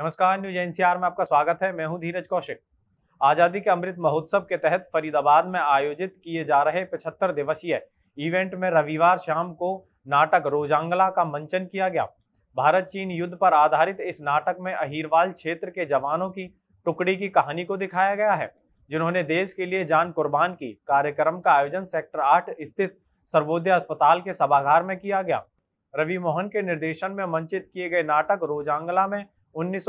नमस्कार news NCR में आपका स्वागत है मैं हूं धीरज कौशिक आज़ादी के अमृत महोत्सव के तहत फरीदाबाद में आयोजित किए जा रहे पचहत्तर दिवसीय इवेंट में रविवार शाम को नाटक रोजांगला का मंचन किया गया भारत चीन युद्ध पर आधारित इस नाटक में अहिरवाल क्षेत्र के जवानों की टुकड़ी की कहानी को दिखाया गया है जिन्होंने देश के लिए जान कुर्बान की कार्यक्रम का आयोजन सेक्टर आठ स्थित सर्वोदय अस्पताल के सभागार में किया गया रवि मोहन के निर्देशन में मंचित किए गए नाटक रोजांगला में उन्नीस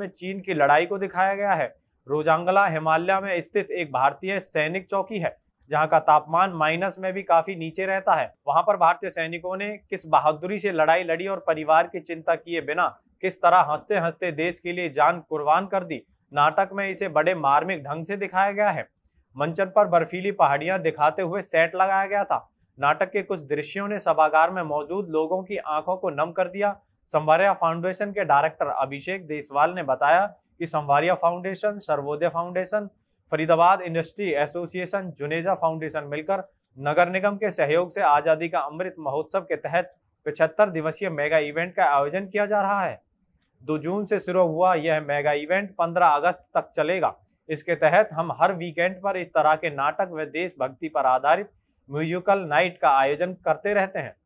में चीन की लड़ाई को दिखाया गया है रोजांगला हिमालय में स्थित एक भारतीय सैनिक चौकी है जहां का तापमान माइनस में भी काफी नीचे रहता है वहां पर भारतीय सैनिकों ने किस बहादुरी से लड़ाई लड़ी और परिवार की चिंता किए बिना किस तरह हंसते हंसते देश के लिए जान कुर्बान कर दी नाटक में इसे बड़े मार्मिक ढंग से दिखाया गया है मंचन पर बर्फीली पहाड़ियां दिखाते हुए सेट लगाया गया था नाटक के कुछ दृश्यों ने सभागार में मौजूद लोगों की आंखों को नम कर दिया संवारिया फाउंडेशन के डायरेक्टर अभिषेक देसवाल ने बताया कि Sanwariya foundation Sarvodaya foundation Faridabad industry association Juneja foundation मिलकर नगर निगम के सहयोग से आज़ादी का अमृत महोत्सव के तहत पचहत्तर दिवसीय मेगा इवेंट का आयोजन किया जा रहा है दो जून से शुरू हुआ यह मेगा इवेंट पंद्रह अगस्त तक चलेगा इसके तहत हम हर वीकेंड पर इस तरह के नाटक व देशभक्ति पर आधारित म्यूजिकल नाइट का आयोजन करते रहते हैं